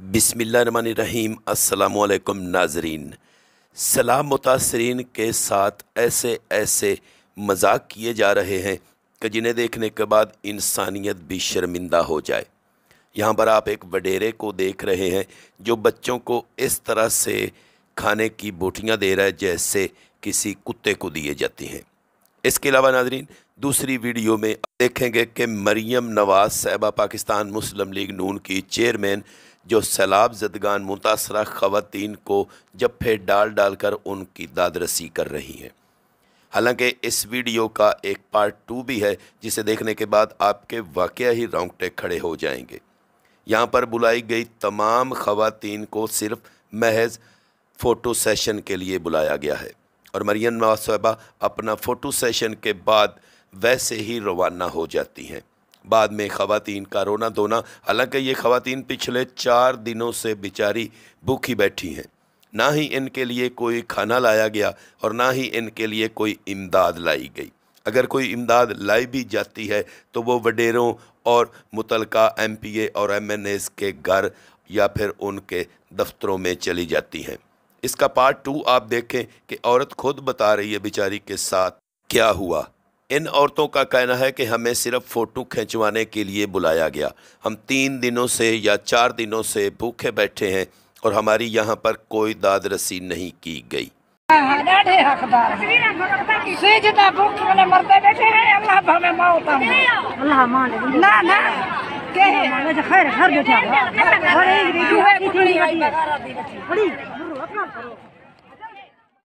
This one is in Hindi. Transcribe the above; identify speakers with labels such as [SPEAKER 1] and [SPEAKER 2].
[SPEAKER 1] बिसमीम अल्लाम नाजरीन सलाम मुतासरीन के साथ ऐसे ऐसे मजाक किए जा रहे हैं कि जिन्हें देखने के बाद इंसानियत भी शर्मिंदा हो जाए यहाँ पर आप एक वडेरे को देख रहे हैं जो बच्चों को इस तरह से खाने की बोटियाँ दे रहा है जैसे किसी कुत्ते को दिए जाती हैं इसके अलावा नाजरीन दूसरी वीडियो में देखेंगे कि मरीम नवाज साहबा पाकिस्तान मुस्लिम लीग नून की चेयरमैन जो सैलाब जदगान मुतासर ख़वान को जफ्फे डाल डाल कर उनकी दादरसी कर रही हैं हालांकि इस वीडियो का एक पार्ट टू भी है जिसे देखने के बाद आपके वाक़ ही रोंगटे खड़े हो जाएंगे यहाँ पर बुलाई गई तमाम ख़वान को सिर्फ महज फ़ोटो सेशन के लिए बुलाया गया है और मरीम नवाज साहबा अपना फ़ोटो सेशन के बाद वैसे ही रवाना हो जाती हैं बाद में ख़वातीन का रोना धोना हालांकि ये ख़वातीन पिछले चार दिनों से बेचारी भूखी बैठी हैं ना ही इनके लिए कोई खाना लाया गया और ना ही इनके लिए कोई इमदाद लाई गई अगर कोई इमदाद लाई भी जाती है तो वो वडेरों और मुतल एम पी ए और एम एन एस के घर या फिर उनके दफ्तरों में चली जाती हैं इसका पार्ट टू आप देखें कि औरत खुद बता रही है बेचारी के साथ क्या हुआ इन औरतों का कहना है कि हमें सिर्फ फ़ोटो खिंचवाने के लिए बुलाया गया हम तीन दिनों से या चार दिनों से भूखे बैठे हैं और हमारी यहाँ पर कोई दाद रसी नहीं की गई